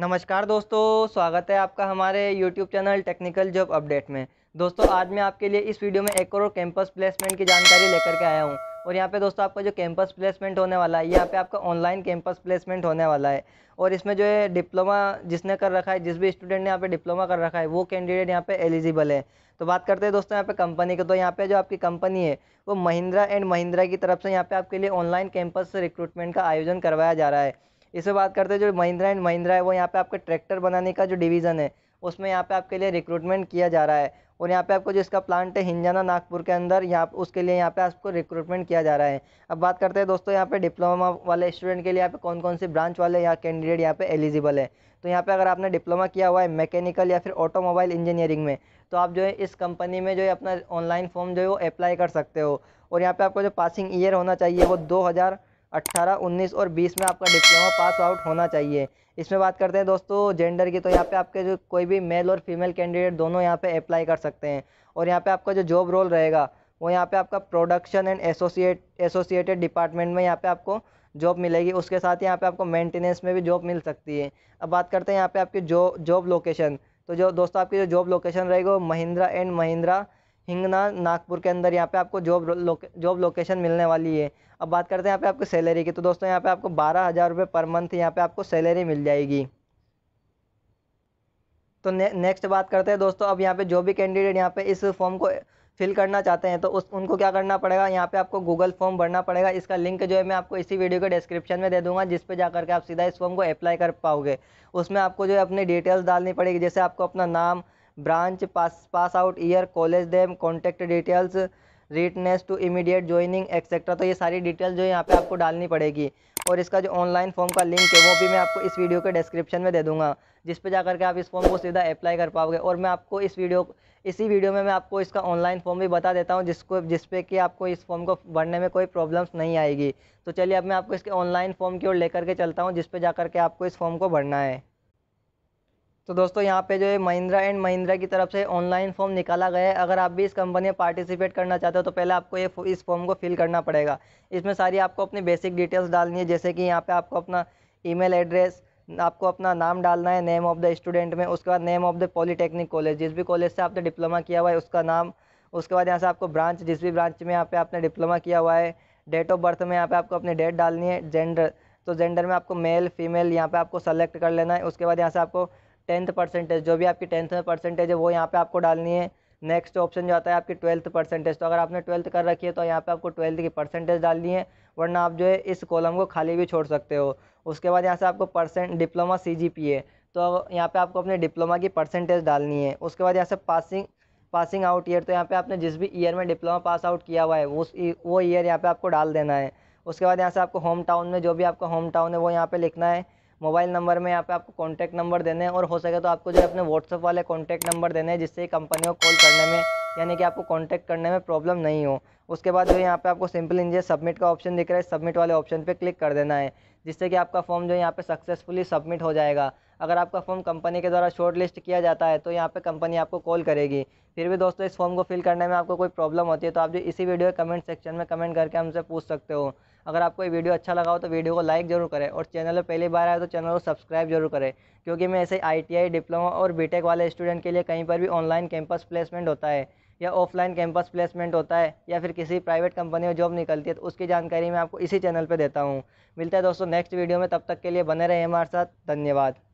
नमस्कार दोस्तों स्वागत है आपका हमारे YouTube channel technical job update में दोस्तों आज मैं आपके लिए इस वीडियो में एक और कैंपस प्लेसमेंट की जानकारी लेकर के आया हूँ और यहाँ पे दोस्तों आपका जो कैंपस प्लेसमेंट होने वाला है यहाँ पे आपका ऑनलाइन कैंपस प्लेसमेंट होने वाला है और इसमें जो है डिप्लोमा जिसने कर रखा है जिस भी स्टूडेंट ने यहाँ पे डिप्लोमा कर रखा है वो कैंडिडेट यहाँ पे एलिजिबल है तो बात करते हैं दोस्तों यहाँ पे कंपनी की तो यहाँ पे जो आपकी कंपनी है वो महिंद्रा एंड महिंद्रा की तरफ से यहाँ पे आपके लिए ऑनलाइन कैंपस रिक्रूटमेंट का आयोजन करवाया जा रहा है इससे बात करते हैं जो महिंद्रा एंड महिंद्रा है वो यहाँ पे आपका ट्रैक्टर बनाने का जो डिवीज़न है उसमें यहाँ पे आपके लिए रिक्रूटमेंट किया जा रहा है और यहाँ पे आपको जो इसका प्लांट है हिंजाना नागपुर के अंदर यहाँ उसके लिए यहाँ पे आपको रिक्रूटमेंट किया जा रहा है अब बात करते हैं दोस्तों यहाँ पे डिप्लोमा वाले स्टूडेंट के लिए यहाँ पे कौन कौन से ब्रांच वाले या कैंडिडेट यहाँ पे एलिजिबल है तो यहाँ पे अगर आपने डिप्लोमा किया हुआ है मैकेनिकल या फिर ऑटोमोबाइल इंजीनियरिंग में तो आप जो है इस कंपनी में जो है अपना ऑनलाइन फॉर्म जो है वो अप्लाई कर सकते हो और यहाँ पर आपको जो पासिंग ईयर होना चाहिए वो दो अट्ठारह उन्नीस और बीस में आपका डिप्लोमा पास आउट होना चाहिए इसमें बात करते हैं दोस्तों जेंडर की तो यहाँ पे आपके जो कोई भी मेल और फीमेल कैंडिडेट दोनों यहाँ पे अप्लाई कर सकते हैं और यहाँ पे आपका जो जॉब रोल रहेगा वो यहाँ पे आपका production and associate associated department में यहाँ पे आपको जॉब मिलेगी उसके साथ यहाँ पर आपको मेंटेनेंस में भी जॉब मिल सकती है अब बात करते हैं यहाँ पर आपकी जॉब जॉब लोकेशन तो जो दोस्तों आपकी जो जॉब लोकेशन रहेगी वो महिंद्रा एंड महिंद्रा हिंगना नागपुर के अंदर यहाँ पे आपको जॉब लोके, जॉब लोकेशन मिलने वाली है अब बात करते हैं यहाँ पे आपको सैलरी की तो दोस्तों यहाँ पे आपको बारह हज़ार रुपये पर मंथ यहाँ पे आपको सैलरी मिल जाएगी तो ने, नेक्स्ट बात करते हैं दोस्तों अब यहाँ पे जो भी कैंडिडेट यहाँ पे इस फॉर्म को फिल करना चाहते हैं तो उस उनको क्या करना पड़ेगा यहाँ पे आपको गूगल फॉर्म भरना पड़ेगा इसका लिंक जो है मैं आपको इसी वीडियो के डिस्क्रिप्शन में दे दूंगा जिस पे जा करके आप सीधा इस फॉर्म को अप्लाई कर पाओगे उसमें आपको जो है अपनी डिटेल्स डालनी पड़ेगी जैसे आपको अपना नाम branch pass pass out year college then contact details readiness to immediate joining etcetera तो ये सारी डिटेल्स जो यहाँ पे आपको डालनी पड़ेगी और इसका जो ऑनलाइन फॉर्म का लिंक है वो भी मैं आपको इस वीडियो के डिस्क्रिप्शन में दे दूंगा जिस पे जाकर के आप इस फॉर्म को सीधा अप्लाई कर पाओगे और मैं आपको इस वीडियो इसी वीडियो में मैं आपको इसका ऑनलाइन फॉर्म भी बता देता हूँ जिसको जिस कि आपको इस फॉर्म को भरने में कोई प्रॉब्लम्स नहीं आएगी तो चलिए अब मैं आपको इसके ऑनलाइन फॉर्म की ओर लेकर के चलता हूँ जिसपे जा जाकर के आपको इस फॉर्म को भरना है तो दोस्तों यहाँ पे जो है महिंद्रा एंड महिंद्रा की तरफ से ऑनलाइन फॉर्म निकाला गया है अगर आप भी इस कंपनी में पार्टिसिपेट करना चाहते हो तो पहले आपको ये इस फॉर्म को फिल करना पड़ेगा इसमें सारी आपको अपनी बेसिक डिटेल्स डालनी है जैसे कि यहाँ पे आपको अपना ईमेल एड्रेस आपको अपना नाम डालना है नेम ऑफ़ द स्टूडेंट में उसके बाद name of the polytechnic college जिस भी कॉलेज से आपने डिप्लोमा किया हुआ है उसका नाम उसके बाद यहाँ से आपको ब्रांच जिस भी ब्रांच में यहाँ पे आपने डिप्लोमा किया हुआ है डेट ऑफ बर्थ में यहाँ पे आपको अपनी डेट डालनी है जेंडर तो जेंडर में आपको मेल फीमेल यहाँ पे आपको सेलेक्ट कर लेना है उसके बाद यहाँ से आपको टेंथ परसेंटेज जो भी आपकी टेंथ में परसेंटेज है वो यहाँ पे आपको डालनी है नेक्स्ट ऑप्शन जो आता है आपकी ट्वेल्थ परसेंटेज तो अगर आपने ट्वेल्थ कर रखी है तो यहाँ पे आपको ट्वेल्थ की परसेंटेज डालनी है वरना आप जो है इस कॉलम को खाली भी छोड़ सकते हो उसके बाद यहाँ से आपको percent diploma C G P है तो यहाँ पर आपको अपने डिप्लोमा की परसेंटेज डालनी है उसके बाद यहाँ से पासिंग पासिंग आउट ईयर तो यहाँ पर आपने जिस भी ईयर में डिप्लोमा पास आउट किया हुआ है उस वो ईयर यहाँ पर आपको डाल देना है उसके बाद यहाँ से आपको होम टाउन में जो भी आपका होम टाउन है वो यहाँ पर लिखना है मोबाइल नंबर में यहाँ पे आपको कॉन्टैक्ट नंबर देने हैं और हो सके तो आपको जो है अपने व्हाट्सअप वाले कॉन्टैक्ट नंबर देने हैं जिससे कंपनी को कॉल करने में यानी कि आपको कॉन्टैक्ट करने में प्रॉब्लम नहीं हो उसके बाद जो यहाँ पे आपको सिंपल इंजन सबमिट का ऑप्शन दिख रहा है सबमिट वाले ऑप्शन पर क्लिक कर देना है जिससे कि आपका फॉर्म जो यहाँ पे सक्सेसफुली सबमिट हो जाएगा अगर आपका फॉर्म कंपनी के द्वारा शॉर्ट लिस्ट किया जाता है तो यहाँ पे कंपनी आपको कॉल करेगी फिर भी दोस्तों इस फॉर्म को फिल करने में आपको कोई प्रॉब्लम होती है तो आप जो इसी वीडियो के कमेंट सेक्शन में कमेंट करके हमसे पूछ सकते हो अगर आपको ये वीडियो अच्छा लगा हो तो वीडियो को लाइक ज़रूर करें और चैनल पर पहली बार आए तो चैनल को सब्सक्राइब जरूर करें क्योंकि मैं ऐसे आई डिप्लोमा और बी वाले स्टूडेंट के लिए कहीं पर भी ऑनलाइन कैंपस प्लेसमेंट होता है या ऑफलाइन कैंपस प्लेसमेंट होता है या फिर किसी प्राइवेट कंपनी में जॉब निकलती है तो उसकी जानकारी मैं आपको इसी चैनल पर देता हूँ मिलता है दोस्तों नेक्स्ट वीडियो में तब तक के लिए बने रहे हमारे साथ धन्यवाद